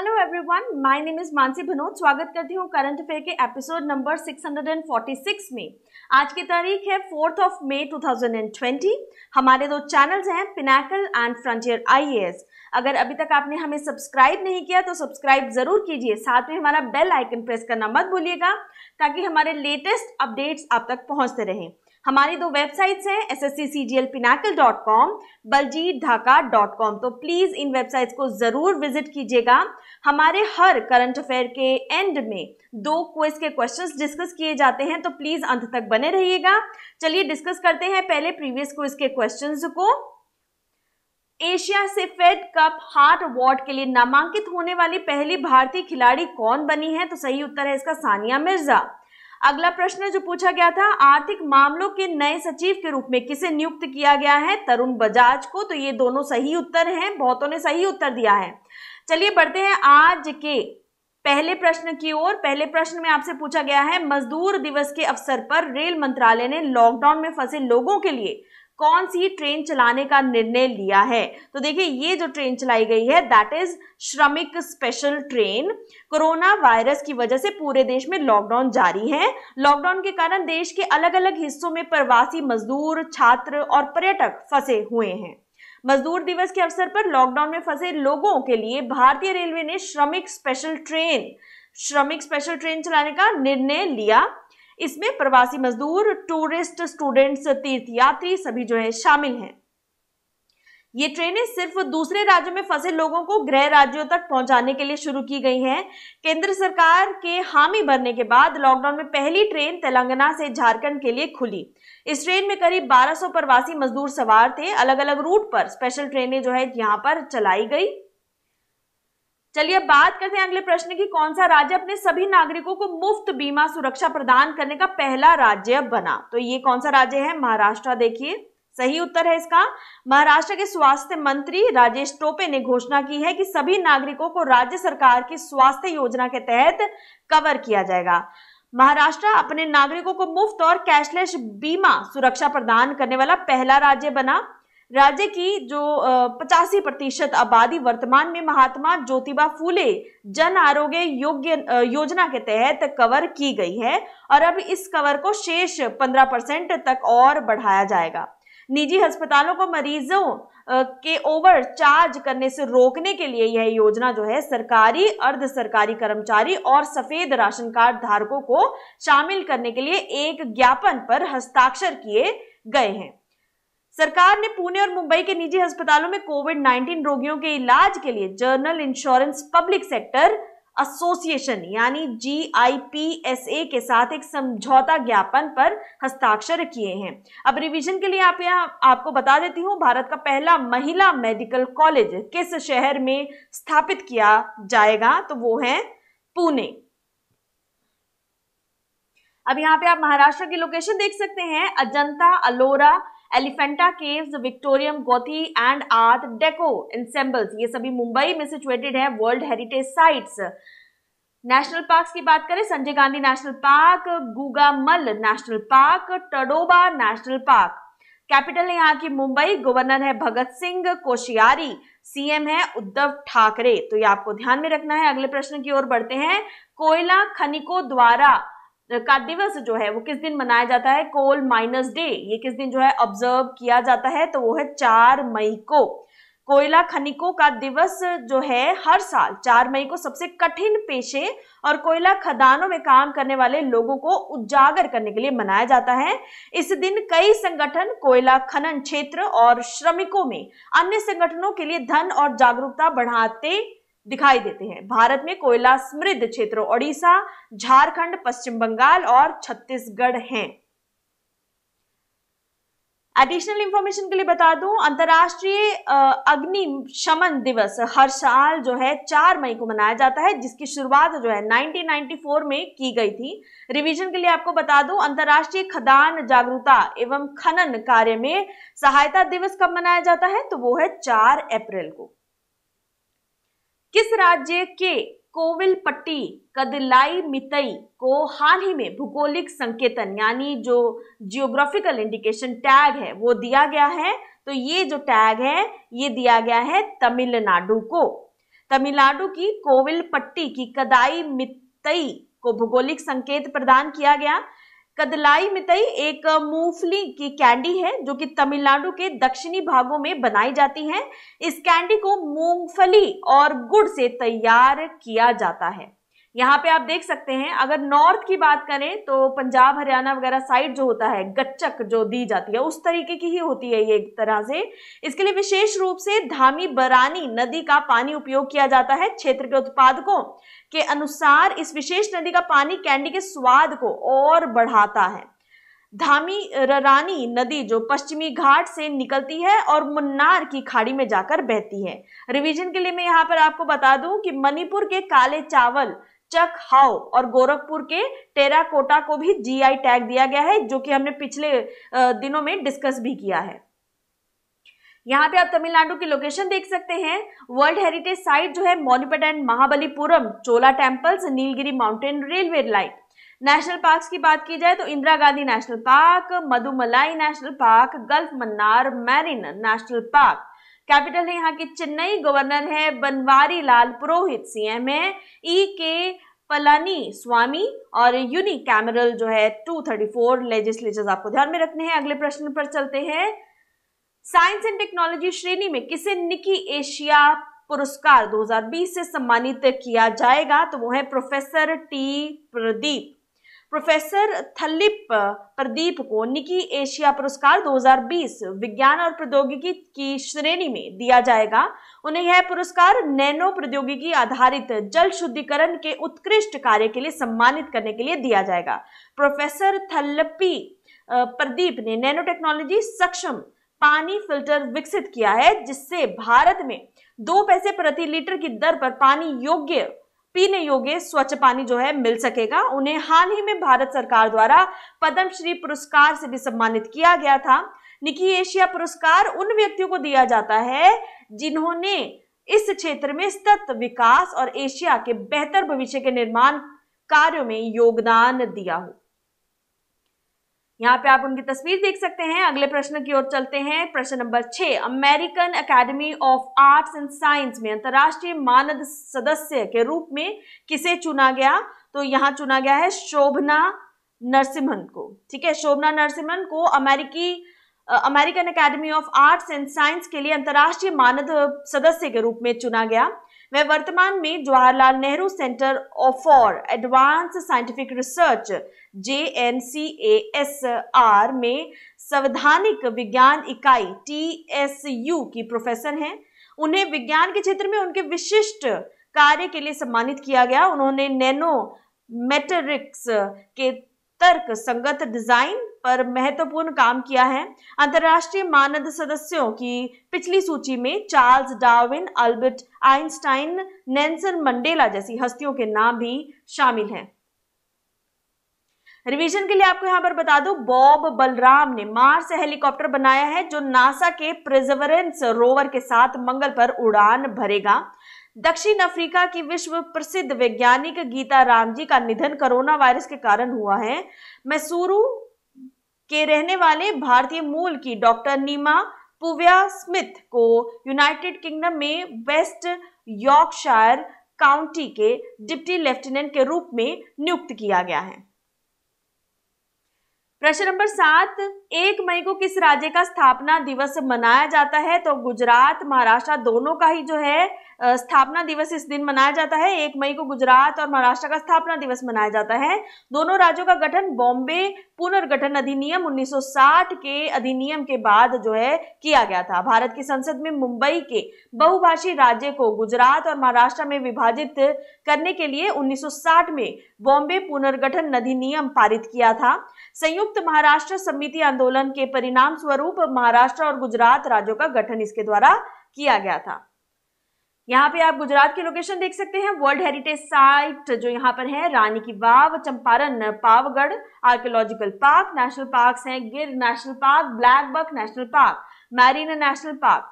hello everyone my name is Mansi Bhanot स्वागत करती हूँ करंट अफेयर के एपिसोड नंबर 646 में आज की तारीख है फोर्थ ऑफ मे 2020 हमारे दो चैनल्स हैं पिनाकल एंड फ्रंटियर आई अगर अभी तक आपने हमें सब्सक्राइब नहीं किया तो सब्सक्राइब ज़रूर कीजिए साथ में हमारा बेल आइकन प्रेस करना मत भूलिएगा ताकि हमारे लेटेस्ट अपडेट्स आप तक पहुँचते रहें हमारी दो वेबसाइट्स हैं S S C C G L pinnacle dot com Baljeet Dhaka dot com तो प्लीज़ इन वेबसाइट्स को ज़रूर विजिट कीजिएगा हमारे हर करंट अफेयर के एंड में दो क्वेज के क्वेश्चंस डिस्कस किए जाते हैं तो प्लीज़ अंत तक बने रहिएगा चलिए डिस्कस करते हैं पहले प्रीवियस क्विज के क्वेश्चंस को एशिया से फेड कप हार्ट अवार्ड के लिए नामांकित होने वाली पहली भारतीय खिलाड़ी कौन बनी है तो सही उत्तर है इसका सानिया मिर्जा अगला प्रश्न जो पूछा गया था आर्थिक मामलों के नए सचिव के रूप में किसे नियुक्त किया गया है तरुण बजाज को तो ये दोनों सही उत्तर हैं बहुतों ने सही उत्तर दिया है चलिए बढ़ते हैं आज के पहले प्रश्न की ओर पहले प्रश्न में आपसे पूछा गया है मजदूर दिवस के अवसर पर रेल मंत्रालय ने लॉकडाउन में फंसे लोगों के लिए कौन सी ट्रेन चलाने का निर्णय लिया है तो देखिए ये जो ट्रेन चलाई गई है that is Shramik special train corona virus की वजह से पूरे देश में लॉकडाउन जारी है लॉकडाउन के कारण देश के अलग अलग हिस्सों में प्रवासी मजदूर छात्र और पर्यटक फंसे हुए हैं मजदूर दिवस के अवसर पर लॉकडाउन में फंसे लोगों के लिए भारतीय रेलवे ने Shramik special train Shramik special train चलाने का निर्णय लिया इसमें प्रवासी मजदूर टूरिस्ट स्टूडेंट्स तीर्थयात्री सभी जो है शामिल हैं ये ट्रेनें सिर्फ दूसरे राज्यों में फंसे लोगों को गृह राज्यों तक पहुंचाने के लिए शुरू की गई हैं केंद्र सरकार के हामी भरने के बाद लॉकडाउन में पहली ट्रेन तेलंगाना से झारखंड के लिए खुली इस ट्रेन में करीब 1200 प्रवासी मजदूर सवार थे अलग अलग रूट पर स्पेशल ट्रेनें जो है यहाँ पर चलाई गई चलिए बात करते हैं अगले प्रश्न की कौन सा राज्य अपने सभी नागरिकों को मुफ्त बीमा सुरक्षा प्रदान करने का पहला राज्य बना तो ये कौन सा राज्य है महाराष्ट्र देखिए सही उत्तर है इसका महाराष्ट्र के स्वास्थ्य मंत्री राजेश टोपे ने घोषणा की है कि सभी नागरिकों को राज्य सरकार की स्वास्थ्य योजना के तहत कवर किया जाएगा महाराष्ट्र अपने नागरिकों को मुफ्त और कैशलेस बीमा सुरक्षा प्रदान करने वाला पहला राज्य बना राज्य की जो पचासी प्रतिशत आबादी वर्तमान में महात्मा ज्योतिबा फूले जन आरोग्य योग्य योजना के तहत कवर की गई है और अब इस कवर को शेष पंद्रह परसेंट तक और बढ़ाया जाएगा निजी अस्पतालों को मरीजों के ओवर चार्ज करने से रोकने के लिए यह योजना जो है सरकारी अर्ध सरकारी कर्मचारी और सफेद राशन कार्ड धारकों को शामिल करने के लिए एक ज्ञापन पर हस्ताक्षर किए गए हैं सरकार ने पुणे और मुंबई के निजी अस्पतालों में कोविड 19 रोगियों के इलाज के लिए general insurance public sector association यानी जी के साथ एक समझौता ज्ञापन पर हस्ताक्षर किए हैं अब रिवीजन के लिए आप यहाँ आपको बता देती हूँ भारत का पहला महिला मेडिकल कॉलेज किस शहर में स्थापित किया जाएगा तो वो है पुणे अब यहाँ पे आप महाराष्ट्र की लोकेशन देख सकते हैं Ajanta Ellora Elephanta caves Victorian Gothic and Art Deco ensembles ये सभी मुंबई में सिचुएटेड है world heritage sites national park की बात करें Sanjay Gandhi national park Gugamal national park Tadoba national park capital है यहाँ की मुंबई गवर्नर है भगत सिंह कोशियारी सीएम है उद्धव ठाकरे तो ये आपको ध्यान में रखना है अगले प्रश्न की ओर बढ़ते हैं कोयला खनिकों द्वारा का दिवस जो है वो किस दिन मनाया जाता है कोल माइनस डे ये किस दिन जो है ऑब्जर्व किया जाता है तो वो है चार मई को कोयला खनिकों का दिवस जो है हर साल चार मई को सबसे कठिन पेशे और कोयला खदानों में काम करने वाले लोगों को उजागर करने के लिए मनाया जाता है इस दिन कई संगठन कोयला खनन क्षेत्र और श्रमिकों में अन्य संगठनों के लिए धन और जागरूकता बढ़ाते दिखाई देते हैं भारत में कोयला समृद्ध क्षेत्र ओडिशा झारखंड पश्चिम बंगाल और छत्तीसगढ़ हैं एडिशनल इंफॉर्मेशन के लिए बता दूं अंतर्राष्ट्रीय अग्नि शमन दिवस हर साल जो है चार मई को मनाया जाता है जिसकी शुरुआत जो है 1994 में की गई थी रिवीजन के लिए आपको बता दूं अंतर्राष्ट्रीय खदान जागरूकता एवं खनन कार्य में सहायता दिवस कब मनाया जाता है तो वो है चार अप्रैल को किस राज्य के कोविल पट्टी कदलाई मितई को हाल ही में भूगोलिक संकेतन यानी जो जियोग्राफिकल इंडिकेशन टैग है वो दिया गया है तो ये जो टैग है ये दिया गया है तमिलनाडु को तमिलनाडु की कोविल पट्टी की कदाई मितई को भूगोलिक संकेत प्रदान किया गया कदलाई मितई एक मूंगफली की कैंडी है जो कि तमिलनाडु के दक्षिणी भागों में बनाई जाती है इस कैंडी को मूंगफली और गुड़ से तैयार किया जाता है यहाँ पे आप देख सकते हैं अगर नॉर्थ की बात करें तो पंजाब हरियाणा वगैरह साइड जो होता है गच्चक जो दी जाती है उस तरीके की ही होती है ये एक तरह से इसके लिए विशेष रूप से धामी बरानी नदी का पानी उपयोग किया जाता है क्षेत्र के उत्पादकों के अनुसार इस विशेष नदी का पानी कैंडी के स्वाद को और बढ़ाता है धामी रानी नदी जो पश्चिमी घाट से निकलती है और मुन्नार की खाड़ी में जाकर बहती है रिवीजन के लिए मैं यहाँ पर आपको बता दूं कि मणिपुर के काले चावल चक हाउ और गोरखपुर के टेराकोटा को भी जीआई टैग दिया गया है जो कि हमने पिछले दिनों में डिस्कस भी किया है यहाँ पे आप तमिलनाडु की लोकेशन देख सकते हैं वर्ल्ड हेरिटेज साइट जो है monument and Mahabalipuram Chola temples Nilgiri mountain railway line national parks की बात की जाए तो Indira Gandhi national park Mudumalai national park gulf Mannar marine national park capital है यहाँ की चेन्नई गवर्नर है बनवारी लाल पुरोहित सीएम है ई के पलानी स्वामी और यूनिक कैमरल जो है 234 लेजिस्लेचर्स आपको ध्यान में रखने हैं अगले प्रश्न पर चलते हैं साइंस एंड टेक्नोलॉजी श्रेणी में किसे निकी एशिया पुरस्कार 2020 से सम्मानित किया जाएगा तो वो है professor T Pradeep professor Thalappil Pradeep को निकी एशिया पुरस्कार 2020 विज्ञान और प्रौद्योगिकी की श्रेणी में दिया जाएगा उन्हें यह पुरस्कार नैनो प्रौद्योगिकी आधारित जल शुद्धिकरण के उत्कृष्ट कार्य के लिए सम्मानित करने के लिए दिया जाएगा प्रोफेसर थल्लपी प्रदीप ने नैनो टेक्नोलॉजी सक्षम पानी फिल्टर विकसित किया है जिससे भारत में दो पैसे प्रति लीटर की दर पर पानी योग्य पीने योग्य स्वच्छ पानी जो है मिल सकेगा उन्हें हाल ही में भारत सरकार द्वारा पद्मश्री पुरस्कार से भी सम्मानित किया गया था निकी एशिया पुरस्कार उन व्यक्तियों को दिया जाता है जिन्होंने इस क्षेत्र में सतत विकास और एशिया के बेहतर भविष्य के निर्माण कार्यों में योगदान दिया हो यहाँ पे आप उनकी तस्वीर देख सकते हैं अगले प्रश्न की ओर चलते हैं प्रश्न नंबर छह American academy of arts and Science में अंतर्राष्ट्रीय मानद सदस्य के रूप में किसे चुना गया तो यहाँ चुना गया है शोभना नरसिम्हन को ठीक है शोभना नरसिम्हन को अमेरिकी American academy of arts and Science के लिए अंतर्राष्ट्रीय मानद सदस्य के रूप में चुना गया वह वर्तमान में Jawaharlal Nehru centre for advance scientific research J N C A S R में संवैधानिक विज्ञान इकाई टी एस यू की प्रोफेसर हैं उन्हें विज्ञान के क्षेत्र में उनके विशिष्ट कार्य के लिए सम्मानित किया गया उन्होंने नैनो मेटरिक्स के तर्क संगत डिजाइन पर महत्वपूर्ण काम किया है अंतरराष्ट्रीय मानद सदस्यों की पिछली सूची में Charles Darwin Albert Einstein Nelson Mandela जैसी हस्तियों के नाम भी शामिल हैं रिवीजन के लिए आपको यहां पर बता दूं बॉब बलराम ने मार्स से हेलीकॉप्टर बनाया है जो नासा के प्रिजवरेंस रोवर के साथ मंगल पर उड़ान भरेगा दक्षिण अफ्रीका की विश्व प्रसिद्ध वैज्ञानिक गीता राम जी का निधन कोरोना वायरस के कारण हुआ है मैसूरू के रहने वाले भारतीय मूल की डॉक्टर नीमा पुव्या स्मिथ को यूनाइटेड किंगडम में वेस्ट यॉर्कशायर काउंटी के डिप्टी लेफ्टिनेंट के रूप में नियुक्त किया गया है प्रश्न नंबर सात एक मई को किस राज्य का स्थापना दिवस मनाया जाता है तो गुजरात महाराष्ट्र दोनों का ही जो है स्थापना दिवस इस दिन मनाया जाता है एक मई को गुजरात और महाराष्ट्र का स्थापना दिवस मनाया जाता है दोनों राज्यों का गठन बॉम्बे पुनर्गठन अधिनियम 1960 के अधिनियम के बाद जो है किया गया था भारत की संसद में मुंबई के बहुभाषी राज्य को गुजरात और महाराष्ट्र में विभाजित करने के लिए 1960 में बॉम्बे पुनर्गठन अधिनियम पारित किया था संयुक्त महाराष्ट्र समिति आंदोलन के परिणाम स्वरूप महाराष्ट्र और गुजरात राज्यों का गठन इसके द्वारा किया गया था यहाँ पे आप गुजरात की लोकेशन देख सकते हैं वर्ल्ड हेरिटेज साइट जो यहाँ पर है Rani ki Vav Champaner Pavagadh archaeological park national park है Gir national park black buck national park marine national park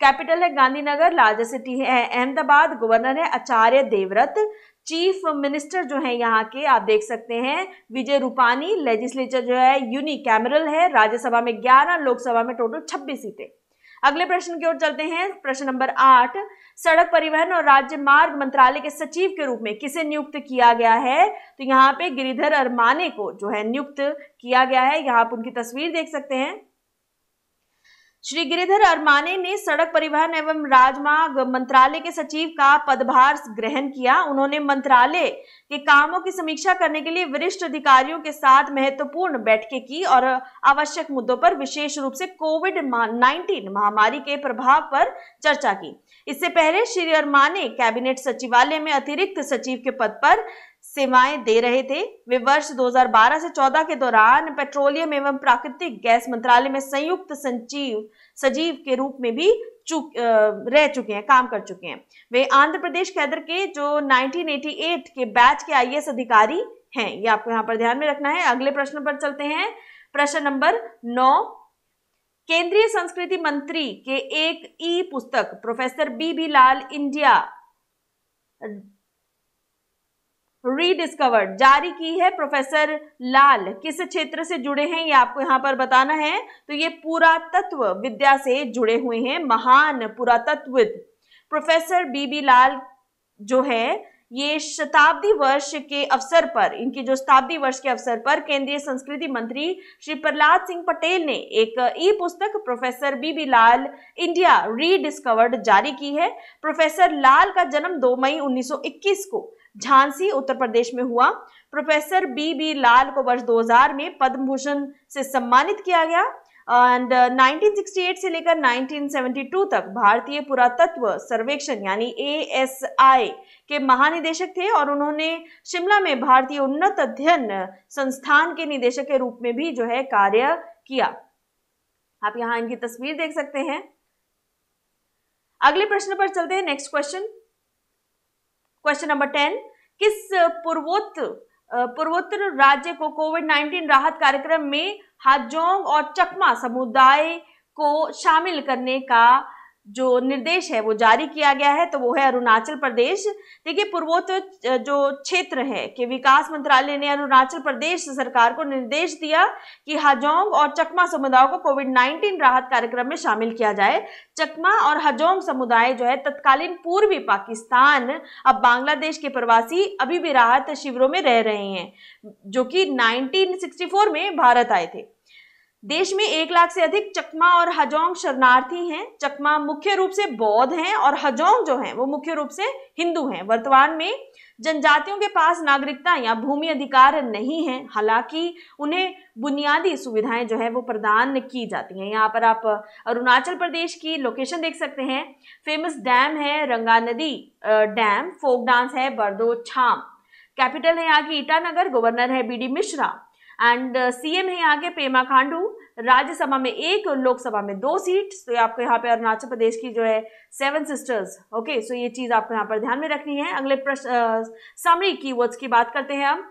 capital है गांधीनगर लार्जेस्ट सिटी है अहमदाबाद गवर्नर है आचार्य देवव्रत चीफ मिनिस्टर जो है यहाँ के आप देख सकते हैं विजय रूपानी लेजिस्लेचर जो है कैमरल है राज्यसभा में 11 लोकसभा में टोटल 26 सीटें अगले प्रश्न की ओर चलते हैं प्रश्न नंबर आठ सड़क परिवहन और राज्य मार्ग मंत्रालय के सचिव के रूप में किसे नियुक्त किया गया है तो यहाँ पे गिरिधर अरमाने को जो है नियुक्त किया गया है यहाँ आप उनकी तस्वीर देख सकते हैं श्री गिरिधर अरमाने ने सड़क परिवहन एवं राजमार्ग मंत्रालय के सचिव का पदभार ग्रहण किया उन्होंने मंत्रालय के कामों की समीक्षा करने के लिए वरिष्ठ अधिकारियों के साथ महत्वपूर्ण बैठकें की और आवश्यक मुद्दों पर विशेष रूप से कोविड 19 महामारी के प्रभाव पर चर्चा की इससे पहले श्री अरमाने कैबिनेट सचिवालय में अतिरिक्त सचिव के पद पर सेवाएं दे रहे थे वे वर्ष 2012 से 14 के दौरान पेट्रोलियम एवं प्राकृतिक गैस मंत्रालय में संयुक्त सचिव सजीव के रूप में भी चुक रह चुके हैं काम कर चुके हैं वे आंध्र प्रदेश कैदर के जो 1988 के बैच के आईएएस अधिकारी हैं ये आपको यहाँ पर ध्यान में रखना है अगले प्रश्न पर चलते हैं प्रश्न नंबर नौ केंद्रीय संस्कृति मंत्री के एक ई पुस्तक professor B B Lal India rediscovered जारी की है प्रोफेसर लाल किस क्षेत्र से जुड़े हैं ये आपको यहाँ पर बताना है तो ये पुरातत्व विद्या से जुड़े हुए हैं महान पुरातत्वविद प्रोफेसर बीबी लाल जो है ये शताब्दी वर्ष के अवसर पर इनकी जो शताब्दी वर्ष के अवसर पर केंद्रीय संस्कृति मंत्री श्री प्रहलाद सिंह पटेल ने एक ई पुस्तक professor B B Lal India rediscovered जारी की है प्रोफेसर लाल का जन्म 2 मई 1921 को झांसी उत्तर प्रदेश में हुआ प्रोफेसर बी बी लाल को वर्ष 2000 में पद्म भूषण से सम्मानित किया गया एंड uh, 1968 से लेकर 1972 तक भारतीय पुरातत्व सर्वेक्षण यानी आई के महानिदेशक थे और उन्होंने शिमला में भारतीय उन्नत अध्ययन संस्थान के निदेशक के रूप में भी जो है कार्य किया आप यहाँ इनकी तस्वीर देख सकते हैं अगले प्रश्न पर चलते हैं next question question number ten किस पूर्वोत्तर पूर्वोत्तर राज्य को कोविड नाइन्टीन राहत कार्यक्रम में हाजोंग और चकमा समुदाय को शामिल करने का जो निर्देश है वो जारी किया गया है तो वो है अरुणाचल प्रदेश देखिए पूर्वोत्तर जो क्षेत्र है कि विकास मंत्रालय ने अरुणाचल प्रदेश सरकार को निर्देश दिया कि हजोंग और चकमा समुदाय को कोविड 19 राहत कार्यक्रम में शामिल किया जाए चकमा और हजोंग समुदाय जो है तत्कालीन पूर्वी पाकिस्तान अब बांग्लादेश के प्रवासी अभी भी राहत शिविरों में रह रहे हैं जो कि नाइनटीन में भारत आए थे देश में एक लाख से अधिक चकमा और हजोंग शरणार्थी हैं चकमा मुख्य रूप से बौद्ध हैं और हजोंग जो हैं वो मुख्य रूप से हिंदू हैं वर्तमान में जनजातियों के पास नागरिकता या भूमि अधिकार नहीं है हालांकि उन्हें बुनियादी सुविधाएं जो है वो प्रदान की जाती हैं यहाँ पर आप अरुणाचल प्रदेश की लोकेशन देख सकते हैं फेमस डैम है रंगा नदी डैम फोक डांस है बर्दो छाम कैपिटल है यहाँ की ईटानगर गवर्नर है B D Mishra and CM uh, है यहाँ के पेमा खांडू राज्यसभा में एक और लोकसभा में दो सीट तो आपको यहाँ पे अरुणाचल प्रदेश की जो है सेवन सिस्टर्स ओके सो ये चीज आपको यहाँ पर ध्यान में रखनी है अगले प्रश्न समरी की वर्ड्स की बात करते हैं हम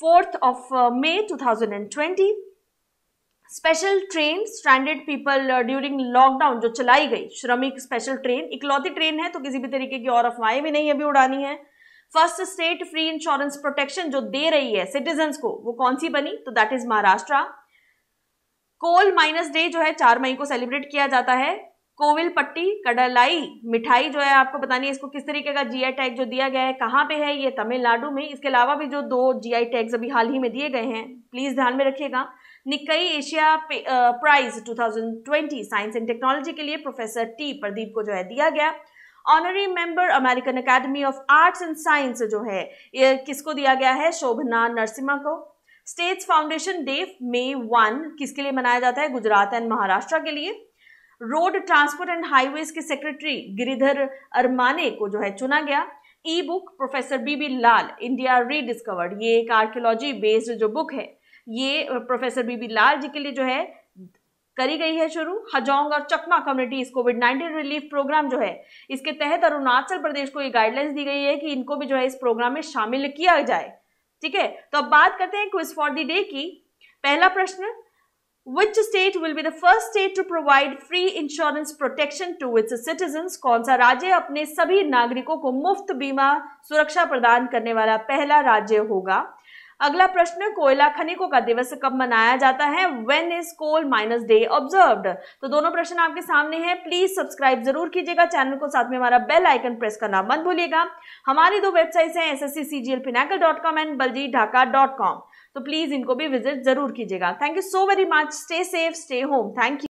fourth of May two special train standard people during lockdown जो चलाई गई श्रमिक स्पेशल ट्रेन इकलौती ट्रेन है तो किसी भी तरीके की और अफवाहें भी नहीं अभी उड़ानी है first state free insurance protection जो दे रही है सिटीजन को वो कौन सी बनी तो that is Maharashtra coal miners day जो है चार मई को सेलिब्रेट किया जाता है कोविल पट्टी कड़लाई मिठाई जो है आपको बतानी है इसको किस तरीके का जीआई टैग जो दिया गया है कहाँ पे है ये तमिलनाडु में इसके अलावा भी जो दो जीआई टैग्स अभी हाल ही में दिए गए हैं प्लीज ध्यान में रखिएगा Nikkei Asia prize 2020 science and technology के लिए प्रोफेसर टी प्रदीप को जो है दिया गया honorary member American academy of arts and science जो है ये किसको दिया गया है शोभना नरसिम्हा को states foundation day May one किसके लिए मनाया जाता है गुजरात एंड महाराष्ट्र के लिए रोड ट्रांसपोर्ट एंड हाईवेज के सेक्रेटरी गिरिधर अरमाने को जो है चुना गया e book professor B B Lal India rediscovered ये एक आर्कियोलॉजी बेस्ड जो बुक है ये professor B B Lal ji के लिए जो है करी गई है शुरू हजोंग और Chakma communities covid 19 relief programme जो है इसके तहत अरुणाचल प्रदेश को ये गाइडलाइंस दी गई है कि इनको भी जो है इस प्रोग्राम में शामिल किया जाए ठीक है तो अब बात करते हैं क्विज फॉर द डे की पहला प्रश्न which state will be the first state to provide free insurance protection to its citizen कौन सा राज्य अपने सभी नागरिकों को मुफ्त बीमा सुरक्षा प्रदान करने वाला पहला राज्य होगा अगला प्रश्न कोयला खनिकों का दिवस कब मनाया जाता है when is coal miners day observe तो दोनों प्रश्न आपके सामने हैं प्लीज सब्सक्राइब जरूर कीजिएगा चैनल को साथ में हमारा बेल आइकन प्रेस करना मत भूलिएगा हमारी दो वेबसाइट्स हैं S S C C G L pinnacle dot com and बलजी ढाका डॉट कॉम तो प्लीज इनको भी विजिट जरूर कीजिएगा thank you so very much stay safe stay home thank you